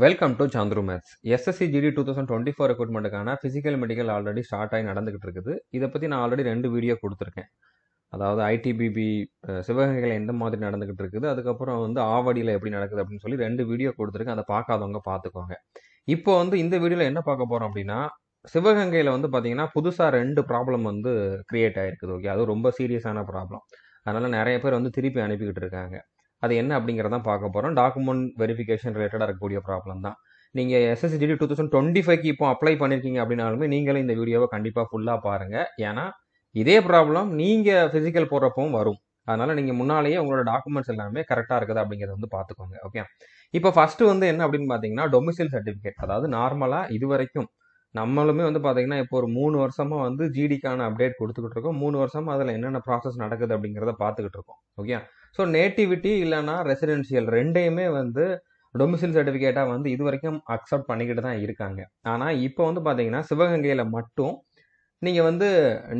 welcome to Chandru maths SSC GD two thousand twenty four ரெக்ரூட்மெண்ட்டுக்கான physical medical already start ஆகி நடந்துகிட்டு இருக்குது இதை பற்றி நான் ஆல்ரெடி ரெண்டு வீடியோ கொடுத்துருக்கேன் அதாவது ஐடிபிபி சிவகங்கையில் எந்த மாதிரி நடந்துகிட்டு இருக்குது அதுக்கப்புறம் வந்து ஆவடியில் எப்படி நடக்குது அப்படின்னு சொல்லி ரெண்டு வீடியோ கொடுத்துருக்கேன் அதை பார்க்காதவங்க பார்த்துக்கோங்க இப்போ வந்து இந்த வீடியோவில் என்ன பார்க்க போகிறோம் அப்படின்னா சிவகங்கையில் வந்து பார்த்தீங்கன்னா புதுசாக ரெண்டு ப்ராப்ளம் வந்து க்ரியேட் ஆகிருக்குது ஓகே அது ரொம்ப சீரியஸான ப்ராப்ளம் அதனால் நிறைய பேர் வந்து திருப்பி அனுப்பிக்கிட்டு இருக்காங்க அது என்ன அப்படிங்கிறத பார்க்க போகிறோம் டாக்குமெண்ட் வெரிஃபிகேஷன் ரிலேட்டடாக இருக்கக்கூடிய ப்ராப்ளம் தான் நீங்கள் டிடி டூ தௌசண்ட் டுவெண்ட்டி ஃபைவ்க்கு இப்போ அப்ளை பண்ணியிருக்கீங்க அப்படின்னாலுமே நீங்களும் இந்த வீடியோவை கண்டிப்பாக ஃபுல்லாக பாருங்கள் ஏன்னா இதே ப்ராப்ளம் நீங்கள் ஃபிசிக்கல் போகிறப்பவும் வரும் அதனால் நீங்கள் முன்னாலேயே உங்களோட டாக்குமெண்ட்ஸ் எல்லாமே கரெக்டாக இருக்குது அப்படிங்கிறத வந்து பார்த்துக்கோங்க ஓகே இப்போ ஃபஸ்ட்டு வந்து என்ன அப்படின்னு பார்த்தீங்கன்னா டொமிசில் சர்டிஃபிகேட் அதாவது நார்மலாக இது வரைக்கும் நம்மளுமே வந்து பார்த்தீங்கன்னா இப்போ ஒரு மூணு வருஷமாக வந்து ஜிடிக்கான அப்டேட் கொடுத்துக்கிட்டு இருக்கோம் மூணு வருஷமாக அதில் என்னென்ன ப்ராசஸ் நடக்குது அப்படிங்கிறத பார்த்துக்கிட்டு இருக்கோம் ஓகே ஸோ நேட்டிவிட்டி இல்லைன்னா ரெசிடென்ஷியல் ரெண்டையுமே வந்து டொமிசில் சர்டிஃபிகேட்டாக வந்து இது வரைக்கும் அக்செப்ட் பண்ணிக்கிட்டு தான் இருக்காங்க ஆனால் இப்போ வந்து பார்த்தீங்கன்னா சிவகங்கையில் மட்டும் நீங்கள் வந்து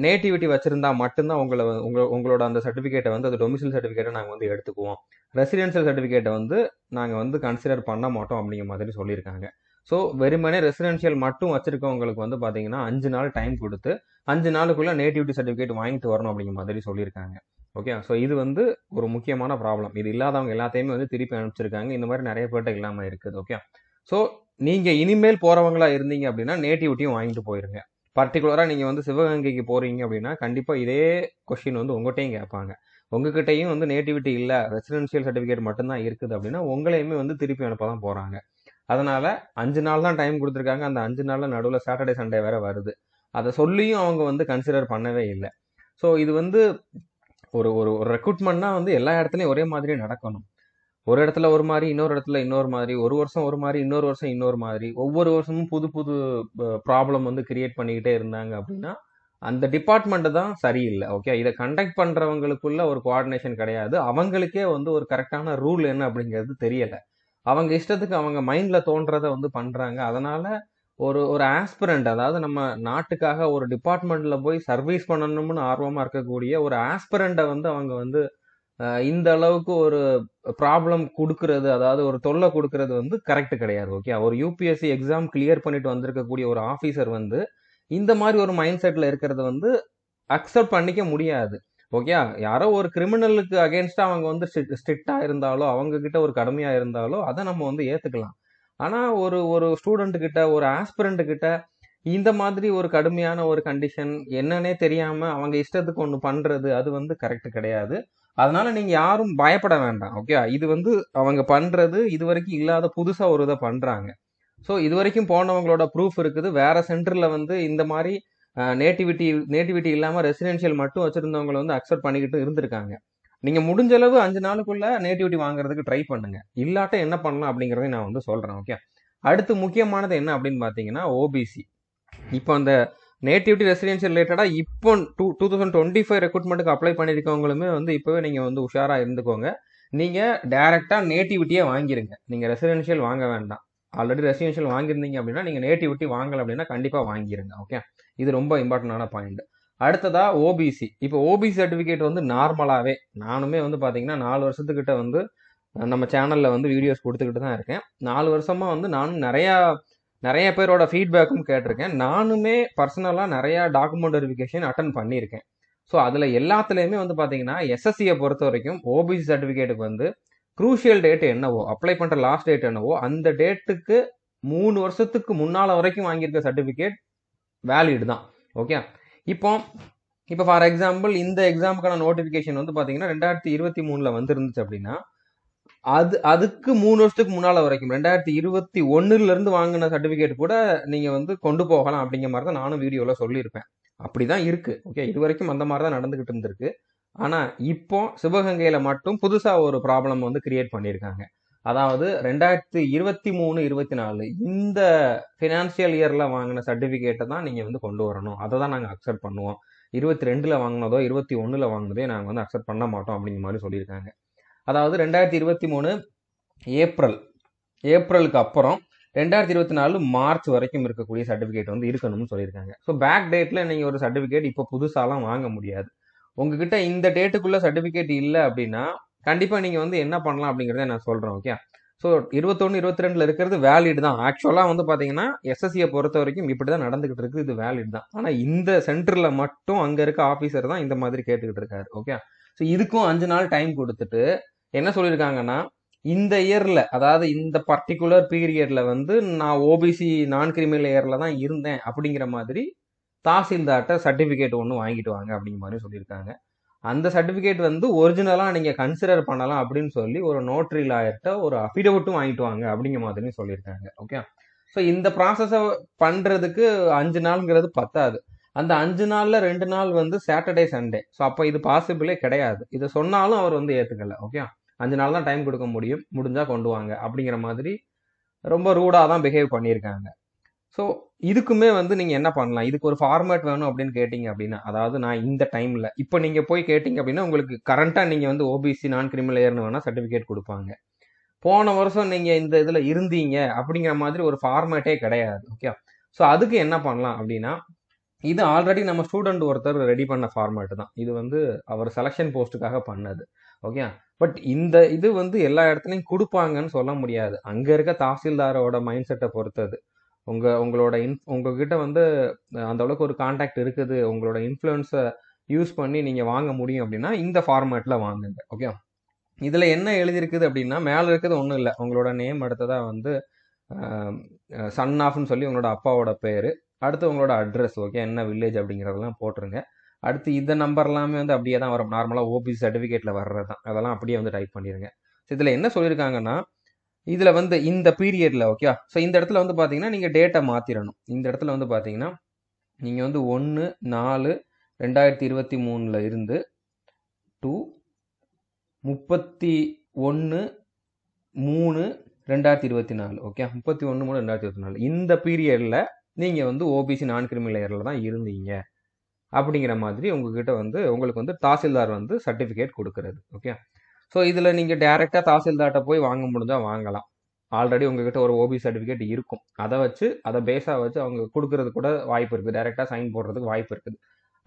நேட்டிவிட்டி வச்சுருந்தா மட்டும்தான் உங்களை உங்க உங்களோட அந்த சர்டிஃபிகேட்டை வந்து அது டொமிசில் சர்டிஃபிகேட்டை நாங்கள் வந்து எடுத்துக்குவோம் ரெசிடென்ஷியல் சர்டிஃபிகேட்டை வந்து நாங்கள் வந்து கன்சிடர் பண்ண மாட்டோம் அப்படிங்கிற மாதிரி சொல்லியிருக்காங்க ஸோ வெறுமனே ரெசிடென்ஷியல் மட்டும் வச்சிருக்கவங்களுக்கு வந்து பார்த்தீங்கன்னா அஞ்சு நாள் டைம் கொடுத்து அஞ்சு நாளுக்குள்ளே நேட்டிவிட்டி சர்டிஃபிகேட் வாங்கிட்டு வரணும் அப்படிங்கிற மாதிரி சொல்லியிருக்காங்க ஓகே ஸோ இது வந்து ஒரு முக்கியமான ப்ராப்ளம் இது இல்லாதவங்க எல்லாத்தையுமே வந்து திருப்பி அனுப்பிச்சிருக்காங்க இந்த மாதிரி நிறைய பேர்ட்ட இல்லாமல் இருக்குது ஓகே ஸோ நீங்கள் இனிமேல் போகிறவங்களா இருந்தீங்க அப்படின்னா நேட்டிவிட்டியும் வாங்கிட்டு போயிருங்க பர்டிகுலராக நீங்கள் வந்து சிவகங்கைக்கு போகிறீங்க அப்படின்னா கண்டிப்பாக இதே கொஷின் வந்து உங்கள்கிட்டையும் கேட்பாங்க உங்ககிட்டையும் வந்து நேட்டிவிட்டி இல்லை ரெசிடென்ஷியல் சர்டிஃபிகேட் மட்டும்தான் இருக்குது அப்படின்னா உங்களையுமே வந்து திருப்பி அனுப்ப தான் போகிறாங்க அதனால் அஞ்சு நாள் தான் டைம் கொடுத்துருக்காங்க அந்த அஞ்சு நாளில் நடுவில் சாட்டர்டே சண்டே வேறு வருது அதை சொல்லியும் அவங்க வந்து கன்சிடர் பண்ணவே இல்லை ஸோ இது வந்து ஒரு ஒரு ஒரு ரெக்ரூட்மெண்ட்னா வந்து எல்லா இடத்துலையும் ஒரே மாதிரி நடக்கணும் ஒரு இடத்துல ஒரு மாதிரி இன்னொரு இடத்துல இன்னொரு மாதிரி ஒரு வருஷம் ஒரு மாதிரி இன்னொரு வருஷம் இன்னொரு மாதிரி ஒவ்வொரு வருஷமும் புது புது ப்ராப்ளம் வந்து கிரியேட் பண்ணிக்கிட்டே இருந்தாங்க அப்படின்னா அந்த டிபார்ட்மெண்ட் தான் சரியில்லை ஓகே இதை கண்டக்ட் பண்ணுறவங்களுக்குள்ள ஒரு கோஆர்டினேஷன் கிடையாது அவங்களுக்கே வந்து ஒரு கரெக்டான ரூல் என்ன அப்படிங்கிறது தெரியலை அவங்க இஷ்டத்துக்கு அவங்க மைண்டில் தோன்றதை வந்து பண்ணுறாங்க அதனால் ஒரு ஒரு ஆஸ்பிரண்ட் அதாவது நம்ம நாட்டுக்காக ஒரு டிபார்ட்மெண்ட்ல போய் சர்வீஸ் பண்ணணும்னு ஆர்வமா இருக்கக்கூடிய ஒரு ஆஸ்பிரண்ட்டை வந்து அவங்க வந்து இந்த அளவுக்கு ஒரு ப்ராப்ளம் கொடுக்கறது அதாவது ஒரு தொல்லை கொடுக்கறது வந்து கரெக்ட் கிடையாது ஓகே ஒரு யூபிஎஸ்சி எக்ஸாம் கிளியர் பண்ணிட்டு வந்திருக்கக்கூடிய ஒரு ஆஃபீஸர் வந்து இந்த மாதிரி ஒரு மைண்ட் செட்டில் இருக்கிறத வந்து அக்செப்ட் பண்ணிக்க முடியாது ஓகே யாரோ ஒரு கிரிமினலுக்கு அகேன்ஸ்டா அவங்க வந்து ஸ்ட்ரிக்டா இருந்தாலோ அவங்க கிட்ட ஒரு கடமையா இருந்தாலோ அதை நம்ம வந்து ஏத்துக்கலாம் ஆனால் ஒரு ஒரு ஸ்டூடெண்ட்டு கிட்ட ஒரு ஆஸ்பிரண்ட் கிட்ட இந்த மாதிரி ஒரு கடுமையான ஒரு கண்டிஷன் என்னன்னே தெரியாமல் அவங்க இஷ்டத்துக்கு ஒன்று பண்ணுறது அது வந்து கரெக்ட் கிடையாது அதனால நீங்கள் யாரும் பயப்பட வேண்டாம் ஓகே இது வந்து அவங்க பண்ணுறது இது வரைக்கும் இல்லாத புதுசாக ஒரு இதை பண்ணுறாங்க ஸோ இது வரைக்கும் போனவங்களோட ப்ரூஃப் இருக்குது வேறு சென்டரில் வந்து இந்த மாதிரி நேட்டிவிட்டி நேட்டிவிட்டி இல்லாமல் ரெசிடென்ஷியல் மட்டும் வச்சுருந்தவங்களை வந்து அக்செப்ட் பண்ணிக்கிட்டு இருந்திருக்காங்க நீங்கள் முடிஞ்ச அளவு அஞ்சு நாளுக்குள்ள நேட்டிவிட்டி வாங்குறதுக்கு ட்ரை பண்ணுங்க இல்லாட்ட என்ன பண்ணலாம் அப்படிங்கிறதையும் நான் வந்து சொல்கிறேன் ஓகே அடுத்து முக்கியமானது என்ன அப்படின்னு பார்த்தீங்கன்னா ஓபிசி இப்போ அந்த நேட்டிவிட்டி ரெசிடென்சி ரிலேட்டடாக இப்போ two two thousand twenty five ரெக்ரூட்மெண்ட்டுக்கு அப்ளை பண்ணியிருக்கவங்களுமே வந்து இப்போவே நீங்கள் வந்து உஷாராக இருந்துக்கோங்க நீங்கள் டேரெக்டாக நேட்டிவிட்டியே வாங்கிருங்க நீங்கள் ரெசிடென்ஷியல் வாங்க வேண்டாம் ஆல்ரெடி ரெசிடென்ஷியல் வாங்கியிருந்தீங்க அப்படின்னா நீங்கள் நேட்டிவிட்டி வாங்கலை அப்படின்னா கண்டிப்பாக வாங்கிருங்க ஓகே இது ரொம்ப இம்பார்ட்டண்டான பாயிண்ட் அடுத்ததா ஓபிசி இப்போ ஓபிசி சர்டிஃபிகேட் வந்து நார்மலாகவே நானுமே வந்து பார்த்தீங்கன்னா நாலு வருஷத்துக்கிட்ட வந்து நம்ம சேனலில் வந்து வீடியோஸ் கொடுத்துக்கிட்டு தான் இருக்கேன் நாலு வருஷமாக வந்து நானும் நிறையா நிறைய பேரோட ஃபீட்பேக்கும் கேட்டிருக்கேன் நானுமே பர்சனலாக நிறையா டாக்குமெண்ட் வெரிஃபிகேஷன் அட்டன் பண்ணியிருக்கேன் ஸோ அதில் எல்லாத்துலேயுமே வந்து பார்த்தீங்கன்னா எஸ்எஸ்சியை பொறுத்த வரைக்கும் ஓபிசி சர்டிஃபிகேட்டுக்கு வந்து க்ரூஷியல் டேட் என்னவோ அப்ளை பண்ணுற லாஸ்ட் டேட் என்னவோ அந்த டேட்டுக்கு மூணு வருஷத்துக்கு முன்னால் வரைக்கும் வாங்கியிருக்க சர்டிஃபிகேட் வேலிடு தான் ஓகே இப்போ இப்போ ஃபார் எக்ஸாம்பிள் இந்த எக்ஸாமுக்கான நோட்டிஃபிகேஷன் வந்து பார்த்தீங்கன்னா ரெண்டாயிரத்தி இருபத்தி மூணில் வந்துருந்துச்சு அப்படின்னா அது அதுக்கு மூணு வருஷத்துக்கு முன்னால் வரைக்கும் ரெண்டாயிரத்தி இருபத்தி ஒன்றுலேருந்து வாங்கின சர்டிஃபிகேட் கூட நீங்கள் வந்து கொண்டு போகலாம் அப்படிங்கிற மாதிரி தான் நானும் வீடியோவில் சொல்லியிருப்பேன் அப்படி தான் இருக்குது ஓகே இது வரைக்கும் அந்த மாதிரி தான் நடந்துக்கிட்டு இருந்திருக்கு ஆனால் இப்போ சிவகங்கையில் மட்டும் புதுசாக ஒரு ப்ராப்ளம் வந்து கிரியேட் பண்ணியிருக்காங்க அதாவது ரெண்டாயிரத்தி இருபத்தி மூணு இருபத்தி நாலு இந்த ஃபினான்சியல் இயரில் வாங்கின சர்டிஃபிகேட்டை தான் நீங்கள் வந்து கொண்டு வரணும் அதை தான் நாங்கள் அக்செப்ட் பண்ணுவோம் இருபத்தி ரெண்டில் வாங்கினதோ இருபத்தி ஒன்றில் வாங்கினதே நாங்கள் வந்து அக்செப்ட் பண்ண மாட்டோம் அப்படிங்கிற மாதிரி சொல்லியிருக்காங்க அதாவது ரெண்டாயிரத்தி இருபத்தி மூணு ஏப்ரல் ஏப்ரலுக்கு அப்புறம் ரெண்டாயிரத்தி இருபத்தி நாலு மார்ச் வரைக்கும் இருக்கக்கூடிய சர்டிஃபிகேட் வந்து இருக்கணும்னு சொல்லியிருக்காங்க ஸோ பேக் டேட்டில் நீங்கள் ஒரு சர்டிஃபிகேட் இப்போ புதுசாலாம் வாங்க முடியாது உங்ககிட்ட இந்த டேட்டுக்குள்ளே சர்டிஃபிகேட் இல்லை அப்படின்னா கண்டிப்பாக நீங்கள் வந்து என்ன பண்ணலாம் அப்படிங்கிறத நான் சொல்கிறேன் ஓகே ஸோ இருபத்தொன்று இருபத்தி ரெண்டில் இருக்கிறது வேலிட் தான் ஆக்சுவலாக வந்து பார்த்தீங்கன்னா எஸ்எஸ்சியை பொறுத்த வரைக்கும் இப்படி தான் நடந்துகிட்டு இருக்குது இது வேலிட் தான் ஆனால் இந்த சென்டரில் மட்டும் அங்கே இருக்க ஆஃபீஸர் தான் இந்த மாதிரி கேட்டுக்கிட்டு இருக்காரு ஓகே ஸோ இதுக்கும் அஞ்சு நாள் டைம் கொடுத்துட்டு என்ன சொல்லியிருக்காங்கன்னா இந்த இயரில் அதாவது இந்த பர்டிகுலர் பீரியடில் வந்து நான் ஓபிசி நான் கிரிமினல் இயரில் தான் இருந்தேன் அப்படிங்கிற மாதிரி தாசில்தார்கிட்ட சர்டிஃபிகேட் ஒன்று வாங்கிட்டு வாங்க அப்படிங்கிற மாதிரி சொல்லியிருக்காங்க அந்த சர்டிஃபிகேட் வந்து ஒரிஜினலாக நீங்கள் கன்சிடர் பண்ணலாம் அப்படின்னு சொல்லி ஒரு நோட்ரி லாயர்கிட்ட ஒரு அஃபிடவிட்டும் வாங்கிட்டு வாங்க அப்படிங்கிற மாதிரி சொல்லியிருக்காங்க ஓகே ஸோ இந்த ப்ராசஸை பண்ணுறதுக்கு அஞ்சு நாள்ங்கிறது பத்தாது அந்த அஞ்சு நாளில் ரெண்டு நாள் வந்து சாட்டர்டே சண்டே ஸோ அப்போ இது பாசிபிளே கிடையாது இதை சொன்னாலும் அவர் வந்து ஏற்றுக்கல ஓகே அஞ்சு நாள் தான் டைம் கொடுக்க முடியும் முடிஞ்சால் கொண்டு வாங்க அப்படிங்கிற மாதிரி ரொம்ப ரூடாக தான் பிஹேவ் பண்ணியிருக்காங்க ஸோ இதுக்குமே வந்து நீங்கள் என்ன பண்ணலாம் இதுக்கு ஒரு ஃபார்மேட் வேணும் அப்படின்னு கேட்டிங்க அப்படின்னா அதாவது நான் இந்த டைமில் இப்போ நீங்கள் போய் கேட்டிங்க அப்படின்னா உங்களுக்கு கரண்ட்டாக நீங்கள் வந்து ஓபிசி நான் ஏர்னு வேணால் சர்டிஃபிகேட் கொடுப்பாங்க போன வருஷம் நீங்கள் இந்த இதில் இருந்தீங்க அப்படிங்கிற மாதிரி ஒரு ஃபார்மேட்டே கிடையாது ஓகே ஸோ அதுக்கு என்ன பண்ணலாம் அப்படின்னா இது ஆல்ரெடி நம்ம ஸ்டூடெண்ட் ஒருத்தர் ரெடி பண்ண ஃபார்மேட் தான் இது வந்து அவர் செலெக்ஷன் போஸ்ட்டுக்காக பண்ணது ஓகே பட் இந்த இது வந்து எல்லா இடத்துலையும் கொடுப்பாங்கன்னு சொல்ல முடியாது அங்கே இருக்க தாசில்தாரோட மைண்ட் செட்டை பொறுத்தது உங்கள் உங்களோட இன் உங்ககிட்ட வந்து அந்த அளவுக்கு ஒரு கான்டாக்ட் இருக்குது உங்களோட இன்ஃப்ளூயன்ஸை யூஸ் பண்ணி நீங்கள் வாங்க முடியும் அப்படின்னா இந்த ஃபார்மேட்டில் வாங்குங்க ஓகே இதில் என்ன எழுதியிருக்குது அப்படின்னா மேலே இருக்கிறது ஒன்றும் இல்லை உங்களோட நேம் அடுத்ததாக வந்து சன் ஆஃப்னு சொல்லி உங்களோட அப்பாவோட பேர் அடுத்து உங்களோட அட்ரஸ் ஓகே என்ன வில்லேஜ் அப்படிங்கிறதெல்லாம் போட்டுருங்க அடுத்து இந்த நம்பர்லாமே வந்து அப்படியே தான் வரும் நார்மலாக ஓபிசி சர்டிஃபிகேட்டில் வர்றது தான் அதெல்லாம் அப்படியே வந்து டைப் பண்ணிடுங்க இதில் என்ன சொல்லியிருக்காங்கன்னா இதில் வந்து இந்த பீரியடில் ஓகே ஸோ இந்த இடத்துல வந்து பார்த்தீங்கன்னா நீங்கள் டேட்டை மாற்றிடணும் இந்த இடத்துல வந்து பார்த்தீங்கன்னா நீங்கள் வந்து ஒன்று நாலு ரெண்டாயிரத்தி இருபத்தி மூணில் இருந்து டூ முப்பத்தி ஒன்று மூணு ரெண்டாயிரத்தி இருபத்தி நாலு ஓகே முப்பத்தி ஒன்று மூணு ரெண்டாயிரத்தி இருபத்தி நாலு இந்த பீரியடில் நீங்கள் வந்து ஓபிசி நான் லேயரில் தான் இருந்தீங்க அப்படிங்கிற மாதிரி உங்ககிட்ட வந்து உங்களுக்கு வந்து தாசில்தார் வந்து சர்டிஃபிகேட் கொடுக்கறது ஓகே ஸோ இதில் நீங்கள் டேரெக்டாக தாசில்தார்கிட்ட போய் வாங்க முடிஞ்சால் வாங்கலாம் ஆல்ரெடி உங்ககிட்ட ஒரு ஓபி சர்டிஃபிகேட் இருக்கும் அதை வச்சு அதை பேஸாக வச்சு அவங்க கொடுக்கறது கூட வாய்ப்பு இருக்குது டேரெக்டாக சைன் போடுறதுக்கு வாய்ப்பு இருக்குது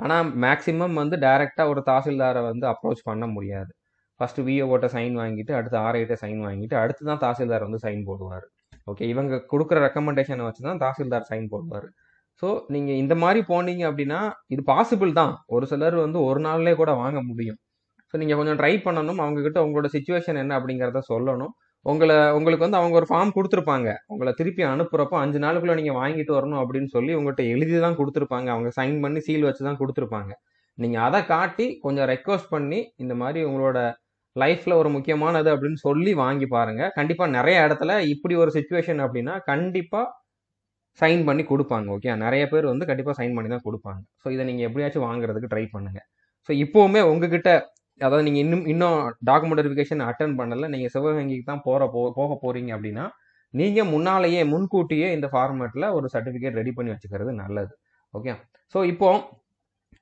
ஆனால் மேக்ஸிமம் வந்து டேரெக்டாக ஒரு தாசில்தாரை வந்து அப்ரோச் பண்ண முடியாது ஃபஸ்ட்டு விஓஓட்ட சைன் வாங்கிட்டு அடுத்து ஆர்ஐட்ட சைன் வாங்கிட்டு அடுத்து தான் தாசில்தார் வந்து சைன் போடுவார் ஓகே இவங்க கொடுக்குற ரெக்கமெண்டேஷனை வச்சு தான் தாசில்தார் சைன் போடுவார் ஸோ நீங்கள் இந்த மாதிரி போனீங்க அப்படின்னா இது பாசிபிள் தான் ஒரு சிலர் வந்து ஒரு நாள்லேயே கூட வாங்க முடியும் ஸோ நீங்கள் கொஞ்சம் ட்ரை பண்ணணும் அவங்கக்கிட்ட உங்களோட சுச்சுவேஷன் என்ன அப்படிங்கிறத சொல்லணும் உங்களை உங்களுக்கு வந்து அவங்க ஒரு ஃபார்ம் கொடுத்துருப்பாங்க உங்களை திருப்பி அனுப்புகிறப்போ அஞ்சு நாளுக்குள்ளே நீங்கள் வாங்கிட்டு வரணும் அப்படின்னு சொல்லி உங்கள்கிட்ட எழுதி தான் கொடுத்துருப்பாங்க அவங்க சைன் பண்ணி சீல் வச்சு தான் கொடுத்துருப்பாங்க நீங்கள் அதை காட்டி கொஞ்சம் ரெக்வஸ்ட் பண்ணி இந்த மாதிரி உங்களோட லைஃப்பில் ஒரு முக்கியமானது அப்படின்னு சொல்லி வாங்கி பாருங்கள் கண்டிப்பாக நிறைய இடத்துல இப்படி ஒரு சுச்சுவேஷன் அப்படின்னா கண்டிப்பாக சைன் பண்ணி கொடுப்பாங்க ஓகே நிறைய பேர் வந்து கண்டிப்பாக சைன் பண்ணி தான் கொடுப்பாங்க ஸோ இதை நீங்கள் எப்படியாச்சும் வாங்குறதுக்கு ட்ரை பண்ணுங்கள் ஸோ இப்போவுமே உங்ககிட்ட அதாவது நீங்கள் இன்னும் இன்னும் டாக்குமெண்ட் வெரிஃபிகேஷன் அட்டன் பண்ணலை நீங்கள் சிவகங்கைக்கு தான் போகிற போ போக போகிறீங்க அப்படின்னா நீங்கள் முன்னாலேயே முன்கூட்டியே இந்த ஃபார்மேட்டில் ஒரு சர்டிஃபிகேட் ரெடி பண்ணி வச்சுக்கிறது நல்லது ஓகே ஸோ இப்போ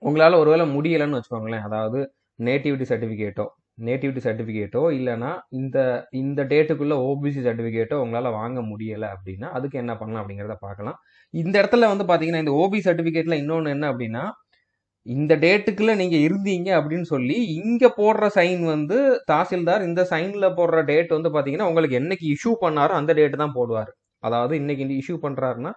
உங்களால் ஒருவேளை முடியலைன்னு வச்சுக்கோங்களேன் அதாவது நேட்டிவிட்டி சர்டிஃபிகேட்டோ நேட்டிவிட்டி சர்டிஃபிகேட்டோ இல்லைனா இந்த இந்த டேட்டுக்குள்ளே ஓபிசி சர்டிஃபிகேட்டோ உங்களால் வாங்க முடியலை அப்படின்னா அதுக்கு என்ன பண்ணலாம் அப்படிங்கிறத பார்க்கலாம் இந்த இடத்துல வந்து பார்த்தீங்கன்னா இந்த ஓபி சர்டிஃபிகேட்டில் இன்னொன்று என்ன அப்படின்னா இந்த டேட்டுக்குள்ளே நீங்கள் இருந்தீங்க அப்படின்னு சொல்லி இங்கே போடுற சைன் வந்து தாசில்தார் இந்த சைனில் போடுற டேட் வந்து பார்த்தீங்கன்னா உங்களுக்கு என்னைக்கு இஷ்யூ பண்ணாரோ அந்த டேட்டு தான் போடுவார் அதாவது இன்னைக்கு இஷ்யூ பண்ணுறாருன்னா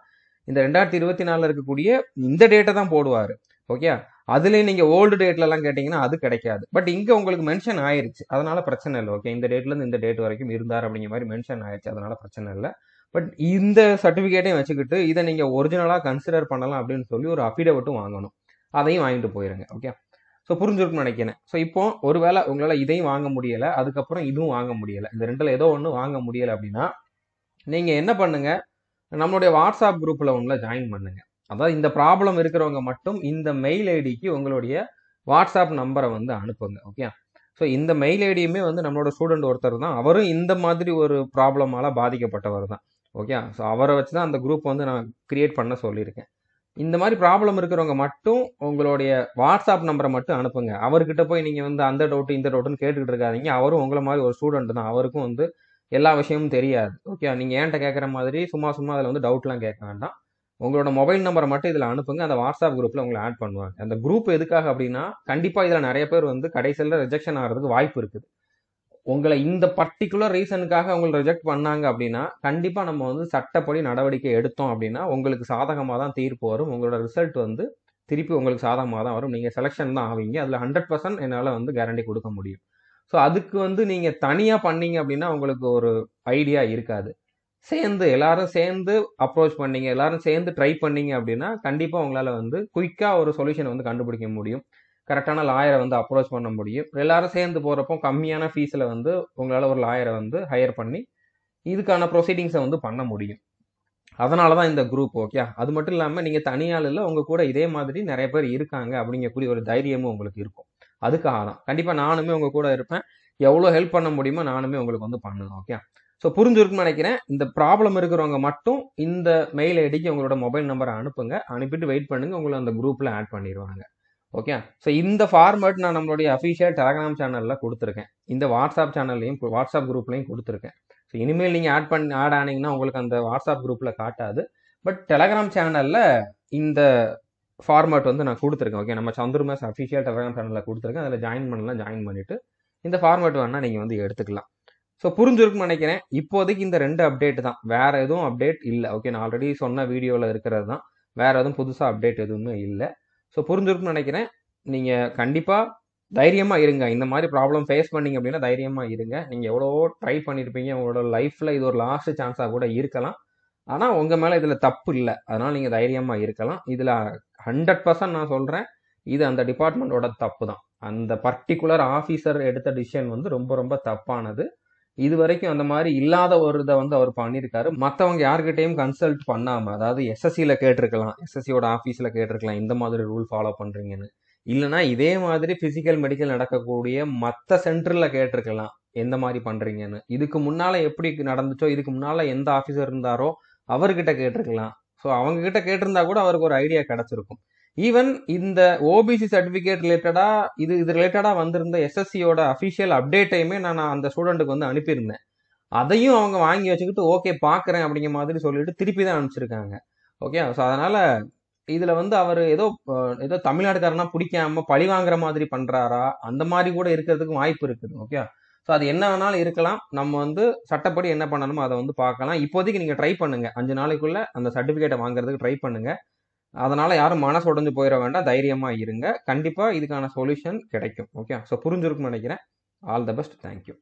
இந்த ரெண்டாயிரத்தி இருபத்தி நாலில் இருக்கக்கூடிய இந்த டேட்டை தான் போடுவார் ஓகே அதுலேயும் நீங்கள் ஓல்டு டேட்லலாம் கேட்டிங்கன்னா அது கிடைக்காது பட் இங்கே உங்களுக்கு மென்ஷன் ஆயிருச்சு அதனால பிரச்சனை இல்லை ஓகே இந்த டேட்லேருந்து இந்த டேட் வரைக்கும் இருந்தார் அப்படிங்கிற மாதிரி மென்ஷன் ஆயிடுச்சு அதனால பிரச்சனை இல்லை பட் இந்த சர்டிஃபிகேட்டையும் வச்சுக்கிட்டு இதை நீங்கள் ஒரிஜினலாக கன்சிடர் பண்ணலாம் அப்படின்னு சொல்லி ஒரு அஃபிடவிட்டும் வாங்கணும் அதையும் வாங்கிட்டு போயிருங்க ஓகே ஸோ புரிஞ்சிருக்கும்னு நினைக்கிறேன் ஸோ இப்போ ஒருவேளை உங்களால் இதையும் வாங்க முடியலை அதுக்கப்புறம் இதுவும் வாங்க முடியலை இந்த ரெண்டில் ஏதோ ஒன்று வாங்க முடியலை அப்படின்னா நீங்கள் என்ன பண்ணுங்கள் நம்மளுடைய வாட்ஸ்அப் குரூப்பில் உங்களை ஜாயின் பண்ணுங்கள் அதாவது இந்த ப்ராப்ளம் இருக்கிறவங்க மட்டும் இந்த மெயில் ஐடிக்கு உங்களுடைய வாட்ஸ்அப் நம்பரை வந்து அனுப்புங்க ஓகே ஸோ இந்த மெயில் ஐடியுமே வந்து நம்மளோட ஸ்டூடெண்ட் ஒருத்தர் தான் அவரும் இந்த மாதிரி ஒரு ப்ராப்ளமால் பாதிக்கப்பட்டவர் தான் ஓகே ஸோ அவரை வச்சு தான் அந்த குரூப் வந்து நான் க்ரியேட் பண்ண சொல்லியிருக்கேன் இந்த மாதிரி ப்ராப்ளம் இருக்கிறவங்க மட்டும் உங்களுடைய வாட்ஸ்அப் நம்பரை மட்டும் அனுப்புங்க அவர்கிட்ட போய் நீங்கள் வந்து அந்த டவுட்டு இந்த டவுட்டுன்னு கேட்டுக்கிட்டு இருக்காதிங்க அவரும் உங்களை மாதிரி ஒரு ஸ்டூடெண்ட் தான் அவருக்கும் வந்து எல்லா விஷயமும் தெரியாது ஓகே நீங்கள் ஏன்ட்ட கேட்குற மாதிரி சும்மா சும்மா அதில் வந்து டவுட்லாம் கேட்க வேண்டாம் உங்களோட மொபைல் நம்பரை மட்டும் இதில் அனுப்புங்க அந்த வாட்ஸ்அப் குரூப்பில் உங்களை ஆட் பண்ணுவாங்க அந்த குரூப் எதுக்காக அப்படின்னா கண்டிப்பாக இதில் நிறைய பேர் வந்து கடைசியில் ரிஜெக்ஷன் ஆகிறதுக்கு வாய்ப்பு இருக்குது உங்களை இந்த பர்டிகுலர் ரீசனுக்காக உங்களை ரிஜெக்ட் பண்ணாங்க அப்படின்னா கண்டிப்பாக நம்ம வந்து சட்டப்படி நடவடிக்கை எடுத்தோம் அப்படின்னா உங்களுக்கு சாதகமாக தான் தீர்ப்பு வரும் உங்களோட ரிசல்ட் வந்து திருப்பி உங்களுக்கு சாதகமாக தான் வரும் நீங்கள் செலெக்ஷன் தான் ஆவீங்க அதில் ஹண்ட்ரட் பர்சன்ட் என்னால் வந்து கேரண்டி கொடுக்க முடியும் ஸோ அதுக்கு வந்து நீங்கள் தனியாக பண்ணீங்க அப்படின்னா உங்களுக்கு ஒரு ஐடியா இருக்காது சேர்ந்து எல்லாரும் சேர்ந்து அப்ரோச் பண்ணீங்க எல்லாரும் சேர்ந்து ட்ரை பண்ணீங்க அப்படின்னா கண்டிப்பாக உங்களால் வந்து குயிக்காக ஒரு சொல்யூஷன் வந்து கண்டுபிடிக்க முடியும் கரெக்டான லாயரை வந்து அப்ரோச் பண்ண முடியும் எல்லாரும் சேர்ந்து போகிறப்போ கம்மியான ஃபீஸில் வந்து உங்களால் ஒரு லாயரை வந்து ஹையர் பண்ணி இதுக்கான ப்ரொசீடிங்ஸை வந்து பண்ண முடியும் அதனால தான் இந்த குரூப் ஓகே அது மட்டும் இல்லாமல் நீங்கள் தனியால் இல்லை உங்கள் கூட இதே மாதிரி நிறைய பேர் இருக்காங்க அப்படிங்கக்கூடிய ஒரு தைரியமும் உங்களுக்கு இருக்கும் அதுக்காக தான் கண்டிப்பாக நானுமே உங்கள் கூட இருப்பேன் எவ்வளோ ஹெல்ப் பண்ண முடியுமோ நானுமே உங்களுக்கு வந்து பண்ணுவேன் ஓகே ஸோ புரிஞ்சிருக்குன்னு நினைக்கிறேன் இந்த ப்ராப்ளம் இருக்கிறவங்க மட்டும் இந்த மெயில் ஐடிக்கு உங்களோட மொபைல் நம்பரை அனுப்புங்க அனுப்பிட்டு வெயிட் பண்ணுங்கள் உங்களை அந்த குரூப்பில் ஆட் பண்ணிடுவாங்க ஓகே ஸோ இந்த ஃபார்மேட் நான் நம்மளுடைய அஃபிஷியல் டெலகிராம் சேனலில் கொடுத்துருக்கேன் இந்த வாட்ஸ்அப் சேனல்லையும் வாட்ஸ்அப் குரூப்லையும் கொடுத்துருக்கேன் ஸோ இனிமேல் நீங்கள் ஆட் பண்ணி ஆட் ஆனீங்கன்னா உங்களுக்கு அந்த வாட்ஸ்அப் குரூப்பில் காட்டாது பட் டெலகிராம் சேனலில் இந்த ஃபார்மேட் வந்து நான் கொடுத்துருக்கேன் ஓகே நம்ம சந்துரு மேஸ் அஃபிஷியல் டெலகிராம் சேனலில் கொடுத்துருக்கேன் அதில் ஜாயின் பண்ணலாம் ஜாயின் பண்ணிவிட்டு இந்த ஃபார்மேட் வேணால் நீங்கள் வந்து எடுத்துக்கலாம் ஸோ புரிஞ்சிருக்குன்னு நினைக்கிறேன் இப்போதைக்கு இந்த ரெண்டு அப்டேட் தான் வேறு எதுவும் அப்டேட் இல்லை ஓகே நான் ஆல்ரெடி சொன்ன வீடியோவில் இருக்கிறது தான் வேறு எதுவும் புதுசாக அப்டேட் எதுவுமே இல்லை ஸோ புரிஞ்சிருக்கும்னு நினைக்கிறேன் நீங்கள் கண்டிப்பாக தைரியமாக இருங்க இந்த மாதிரி ப்ராப்ளம் ஃபேஸ் பண்ணீங்க அப்படின்னா தைரியமாக இருங்க நீங்கள் எவ்வளோ ட்ரை பண்ணியிருப்பீங்க உங்களோட லைஃப்பில் இது ஒரு லாஸ்ட் சான்ஸாக கூட இருக்கலாம் ஆனால் உங்கள் மேலே இதில் தப்பு இல்லை அதனால் நீங்கள் தைரியமாக இருக்கலாம் இதில் ஹண்ட்ரட் பர்சன்ட் நான் சொல்கிறேன் இது அந்த டிபார்ட்மெண்ட்டோட தப்பு தான் அந்த பர்டிகுலர் ஆஃபீஸர் எடுத்த டிசிஷன் வந்து ரொம்ப ரொம்ப தப்பானது இது வரைக்கும் அந்த மாதிரி இல்லாத ஒரு இதை வந்து அவர் பண்ணியிருக்காரு மற்றவங்க யார்கிட்டையும் கன்சல்ட் பண்ணாமல் அதாவது எஸ்எஸ்சியில் கேட்டிருக்கலாம் எஸ்எஸ்சியோட ஆஃபீஸில் கேட்டிருக்கலாம் இந்த மாதிரி ரூல் ஃபாலோ பண்ணுறீங்கன்னு இல்லைனா இதே மாதிரி ஃபிசிக்கல் மெடிக்கல் நடக்கக்கூடிய மற்ற சென்டரில் கேட்டிருக்கலாம் எந்த மாதிரி பண்ணுறீங்கன்னு இதுக்கு முன்னால் எப்படி நடந்துச்சோ இதுக்கு முன்னால் எந்த ஆஃபீஸர் இருந்தாரோ அவர்கிட்ட கேட்டிருக்கலாம் ஸோ அவங்கக்கிட்ட கேட்டிருந்தா கூட அவருக்கு ஒரு ஐடியா கிடச்சிருக்கும் ஈவன் இந்த ஓபிசி சர்டிஃபிகேட் ரிலேட்டடாக இது இது ரிலேட்டடாக வந்திருந்த எஸ்எஸ்சியோட அஃபிஷியல் அப்டேட்டையுமே நான் அந்த ஸ்டூடெண்ட்டுக்கு வந்து அனுப்பியிருந்தேன் அதையும் அவங்க வாங்கி வச்சுக்கிட்டு ஓகே பார்க்குறேன் அப்படிங்கிற மாதிரி சொல்லிட்டு திருப்பி தான் அனுப்பிச்சிருக்காங்க ஓகே ஸோ அதனால் இதில் வந்து அவர் ஏதோ ஏதோ தமிழ்நாடுக்காரனா பிடிக்காம பழி வாங்குற மாதிரி பண்ணுறாரா அந்த மாதிரி கூட இருக்கிறதுக்கு வாய்ப்பு இருக்குது ஓகே ஸோ அது என்ன வேணாலும் இருக்கலாம் நம்ம வந்து சட்டப்படி என்ன பண்ணணுமோ அதை வந்து பார்க்கலாம் இப்போதைக்கு நீங்கள் ட்ரை பண்ணுங்கள் அஞ்சு நாளைக்குள்ளே அந்த சர்டிஃபிகேட்டை வாங்குறதுக்கு ட்ரை பண்ணுங்கள் அதனால் யாரும் மனசு உடஞ்சு போயிட வேண்டாம் தைரியமாக இருங்க கண்டிப்பாக இதுக்கான சொல்யூஷன் கிடைக்கும் ஓகே ஸோ புரிஞ்சிருக்கும்னு நினைக்கிறேன் ஆல் த பெஸ்ட் தேங்க்யூ